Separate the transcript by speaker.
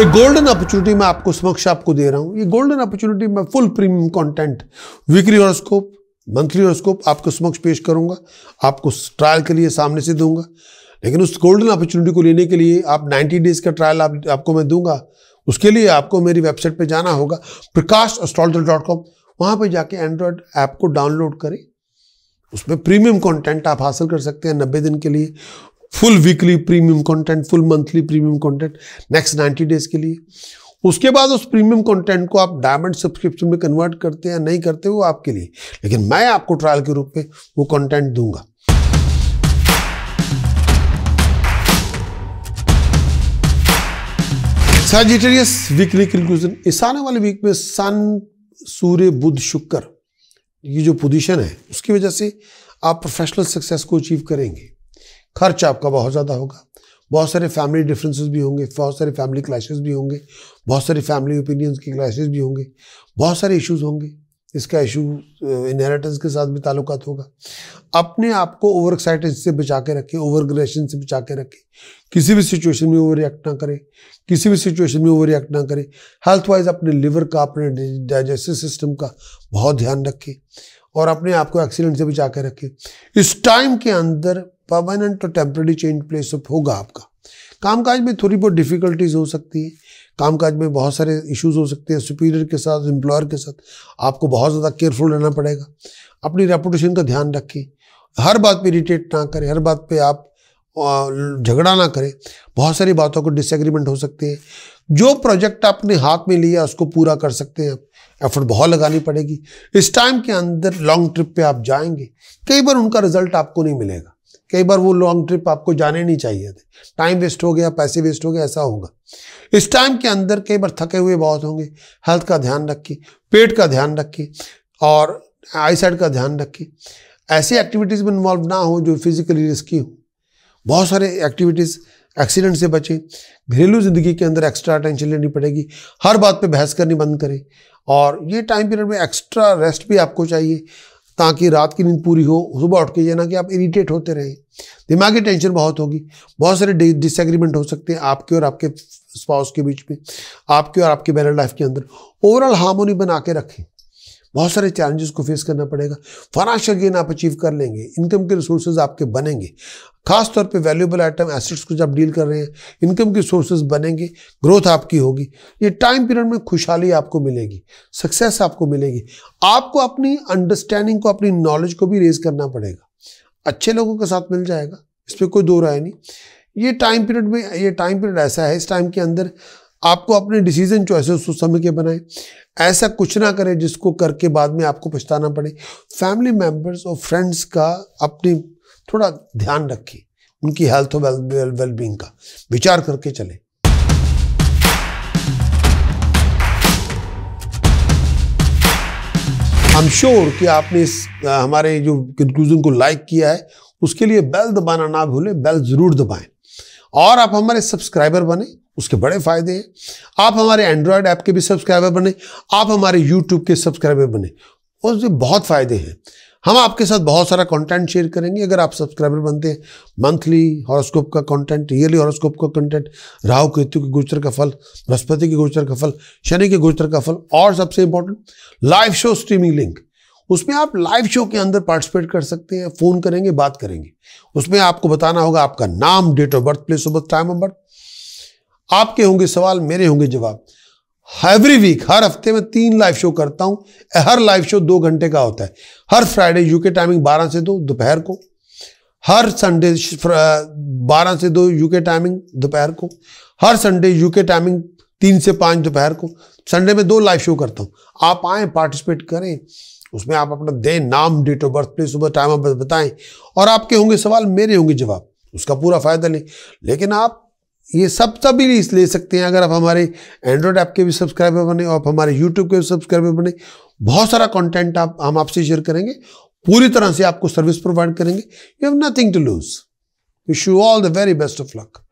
Speaker 1: तो golden opportunity मैं आपको समक्ष आपको दे रहा हूं ये गोल्डन अपॉर्चुनिटी मैं full premium content weekly horoscope monthly horoscope आपको समक्ष पेश करूंगा आपको ट्रायल के लिए सामने से दूंगा लेकिन उस गोल्डन अपॉर्चुनिटी को लेने के लिए आप 90 डेज का ट्रायल आप, आपको मैं दूंगा उसके लिए आपको मेरी वेबसाइट पर जाना होगा प्रकाश अस्ट्रॉलजर डॉट कॉम वहाँ पर जाके एंड्रॉयड ऐप को डाउनलोड करें उसमें प्रीमियम कंटेंट आप हासिल कर सकते हैं नब्बे दिन के लिए full weekly premium content full monthly premium content next ninety days के लिए उसके बाद उस प्रीमियम कंटेंट को आप डायमंड सब्सक्रिप्शन में कन्वर्ट करते हैं नहीं करते वो आपके लिए लेकिन मैं आपको ट्रायल के रूप में वो कंटेंट दूंगा सजिटेरियस वीकली कंक्लूजन इस आने वाले वीक में सन सूर्य बुध शुक्र ये जो पोजीशन है उसकी वजह से आप प्रोफेशनल सक्सेस को अचीव करेंगे खर्च आपका बहुत ज़्यादा होगा बहुत सारे फैमिली डिफरेंसेस भी होंगे बहुत सारे फैमिली क्लैशेस भी होंगे बहुत सारे फैमिली ओपिनियंस के क्लैशेस भी होंगे बहुत सारे इश्यूज होंगे इसका इशू इनहेरिटेंस के साथ भी ताल्लुक होगा अपने आप को ओवर एक्साइटेड से बचा के रखें ओवर ग्रेशन से बचा के रखें किसी भी सिचुएशन में ओवर रिएक्ट ना करें किसी भी सिचुएशन में ओवर रिएक्ट ना करें हेल्थ वाइज अपने लिवर का अपने डाइजेस्टिव सिस्टम का बहुत ध्यान रखें और अपने आप को एक्सीडेंट से बचा के रखें इस टाइम के अंदर परमानेंट और टेम्प्रेरी चेंज प्लेस ऑफ होगा आपका कामकाज में थोड़ी बहुत डिफ़िकल्टीज हो सकती है कामकाज में बहुत सारे इश्यूज हो सकते हैं सुपीरियर के साथ एम्प्लॉयर के साथ आपको बहुत ज़्यादा केयरफुल रहना पड़ेगा अपनी रेपुटेशन का ध्यान रखें हर बात पे इरीटेट ना करें हर बात पे आप झगड़ा ना करें बहुत सारी बातों को डिसएग्रीमेंट हो सकते हैं जो प्रोजेक्ट आपने हाथ में लिया उसको पूरा कर सकते हैं आप एफर्ट बहुत लगानी पड़ेगी इस टाइम के अंदर लॉन्ग ट्रिप पे आप जाएंगे कई बार उनका रिजल्ट आपको नहीं मिलेगा कई बार वो लॉन्ग ट्रिप आपको जाने नहीं चाहिए थे टाइम वेस्ट हो गया पैसे वेस्ट हो गए ऐसा होगा इस टाइम के अंदर कई बार थके हुए बहुत होंगे हेल्थ का ध्यान रखिए पेट का ध्यान रखिए और आई साइड का ध्यान रखिए ऐसी एक्टिविटीज़ में इन्वॉल्व ना हो जो फिजिकली रिस्की हो बहुत सारे एक्टिविटीज़ एक्सीडेंट से बचें घरेलू ज़िंदगी के अंदर एक्स्ट्रा टेंशन लेनी पड़ेगी हर बात पे बहस करनी बंद करें और ये टाइम पीरियड में एक्स्ट्रा रेस्ट भी आपको चाहिए ताकि रात की नींद पूरी हो सुबह उठ के ये ना कि आप इरीटेट होते रहें दिमागी टेंशन बहुत होगी बहुत सारे डिसएग्रीमेंट हो सकते हैं आपके और आपके स्पाउस के बीच में आपके और आपके बैरल लाइफ के अंदर ओवरऑल हार्मोनी बना के रखें बहुत सारे चैलेंजेस को फेस करना पड़ेगा फाइनेंशियल गेन आप अचीव कर लेंगे इनकम के रिसोर्सेज आपके बनेंगे खास तौर पे वैल्यूएबल आइटम एसेट्स को जब डील कर रहे हैं इनकम के सोर्सेज बनेंगे ग्रोथ आपकी होगी ये टाइम पीरियड में खुशहाली आपको मिलेगी सक्सेस आपको मिलेगी आपको अपनी अंडरस्टैंडिंग को अपनी नॉलेज को भी रेज करना पड़ेगा अच्छे लोगों के साथ मिल जाएगा इस पर कोई दो राय नहीं ये टाइम पीरियड में ये टाइम पीरियड ऐसा है इस टाइम के अंदर आपको अपने डिसीजन चॉइसेस उस समय के बनाएं ऐसा कुछ ना करें जिसको करके बाद में आपको पछताना पड़े फैमिली मेम्बर्स और फ्रेंड्स का अपनी थोड़ा ध्यान रखें उनकी हेल्थ और वेलबींग का विचार करके चलें एम श्योर कि आपने इस हमारे जो कंक्लूजन को लाइक किया है उसके लिए बेल दबाना ना भूलें बेल ज़रूर दबाएं और आप हमारे सब्सक्राइबर बने उसके बड़े फायदे हैं आप हमारे एंड्रॉयड ऐप के भी सब्सक्राइबर बने आप हमारे यूट्यूब के सब्सक्राइबर बने उसके बहुत फायदे हैं हम आपके साथ बहुत सारा कंटेंट शेयर करेंगे अगर आप सब्सक्राइबर बनते हैं मंथली हॉरोस्कोप का कंटेंट ईयरली हॉरोस्कोप का कंटेंट राहु केतु के गोचर का फल बृहस्पति के गोचर का फल शनि के गोचर का फल और सबसे important live show streaming link उसमें आप लाइव शो के अंदर पार्टिसिपेट कर सकते हैं फ़ोन करेंगे बात करेंगे उसमें आपको बताना होगा आपका नाम date of birth place of birth time of birth आपके होंगे सवाल मेरे होंगे जवाब एवरी वीक हर हफ्ते में तीन लाइव शो करता हूं हर लाइव शो दो घंटे का होता है हर फ्राइडे यूके टाइमिंग बारह से दो दोपहर को हर संडे बारह से दो यूके टाइमिंग दोपहर को हर संडे यूके टाइमिंग तीन से पांच दोपहर को संडे में दो लाइव शो करता हूं आप आए पार्टिसिपेट करें उसमें आप अपना दें नाम डेट ऑफ बर्थ प्लेस सुबह टाइम ऑफ बर्थ बताएं और आपके होंगे सवाल मेरे होंगे जवाब उसका पूरा फ़ायदा लें लेकिन आप ये सब तभी ले सकते हैं अगर आप हमारे एंड्रॉयड ऐप के भी सब्सक्राइबर बने और हमारे यूट्यूब के भी सब्सक्राइबर बने बहुत सारा कंटेंट आप हम आपसे शेयर करेंगे पूरी तरह से आपको सर्विस प्रोवाइड करेंगे you have nothing to lose wish you all the very best of luck